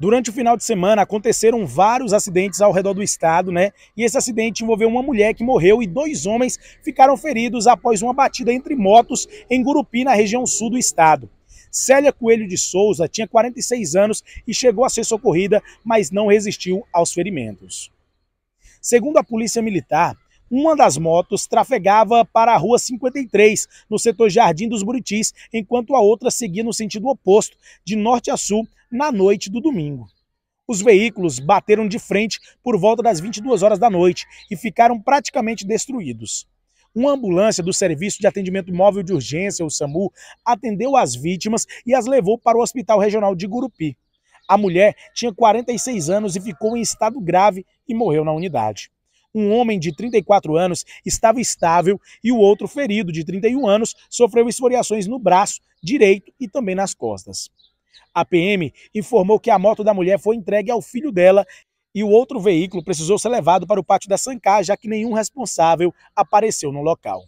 Durante o final de semana aconteceram vários acidentes ao redor do estado, né? E esse acidente envolveu uma mulher que morreu e dois homens ficaram feridos após uma batida entre motos em Gurupi, na região sul do estado. Célia Coelho de Souza tinha 46 anos e chegou a ser socorrida, mas não resistiu aos ferimentos. Segundo a Polícia Militar, uma das motos trafegava para a Rua 53, no setor Jardim dos Buritis, enquanto a outra seguia no sentido oposto, de norte a sul, na noite do domingo. Os veículos bateram de frente por volta das 22 horas da noite e ficaram praticamente destruídos. Uma ambulância do Serviço de Atendimento Móvel de Urgência, o SAMU, atendeu as vítimas e as levou para o Hospital Regional de Gurupi. A mulher tinha 46 anos e ficou em estado grave e morreu na unidade um homem de 34 anos estava estável e o outro ferido, de 31 anos, sofreu esfoliações no braço direito e também nas costas. A PM informou que a moto da mulher foi entregue ao filho dela e o outro veículo precisou ser levado para o pátio da Sancar, já que nenhum responsável apareceu no local.